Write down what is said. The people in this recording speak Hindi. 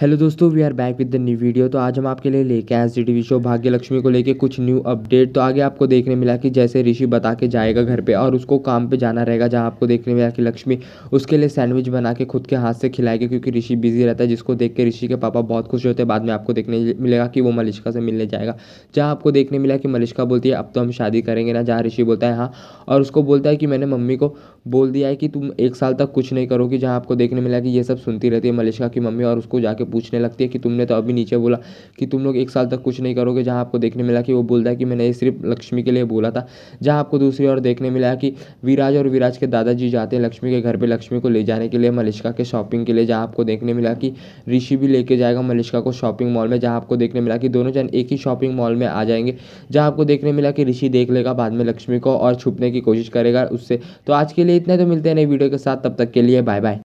हेलो दोस्तों we are back with the new video तो आज हम आपके लिए लेके आए सी टी वी शो भाग्य लक्ष्मी को लेके कुछ न्यू अपडेट तो आगे आपको देखने मिला कि जैसे ऋषि बता के जाएगा घर पे और उसको काम पे जाना रहेगा जहां आपको देखने मिला कि लक्ष्मी उसके लिए सैंडविच बना के खुद के हाथ से खिलाएगी क्योंकि ऋषि बिजी रहता है जिसको देख के ऋषि के पापा बहुत खुश होते हैं बाद में आपको देखने मिलेगा कि वो मलिश्का से मिलने जाएगा जहाँ आपको देखने मिला कि मलिश्का बोलती है अब तो हम शादी करेंगे ना जहाँ ऋषि बोलता है हाँ और उसको बोलता है कि मैंने मम्मी को बोल दिया है कि तुम एक साल तक कुछ नहीं करोगी जहाँ आपको देखने मिला कि ये सब सुनती रहती है मलिश्का की मम्मी और उसको जाके के पूछने लगती है कि तुमने तो अभी नीचे बोला कि तुम लोग एक साल तक कुछ नहीं करोगे जहाँ आपको देखने मिला कि वो बोलता है कि मैंने सिर्फ लक्ष्मी के लिए बोला था जहाँ आपको दूसरी ओर देखने मिला कि विराज और विराज के दादाजी जाते हैं लक्ष्मी के घर पर लक्ष्मी को ले जाने के लिए मलिश्का के शॉपिंग के लिए जहाँ आपको देखने मिला कि ऋषि भी लेके जाएगा मलिश्का को शॉपिंग मॉल में जहाँ आपको देखने मिला कि दोनों जन एक ही शॉपिंग मॉल में आ जाएंगे जहाँ आपको देखने मिला कि ऋषि देख लेगा बाद में लक्ष्मी को और छुपने की कोशिश करेगा उससे तो आज के लिए इतना तो मिलते हैं नई वीडियो के साथ तब तक के लिए बाय बाय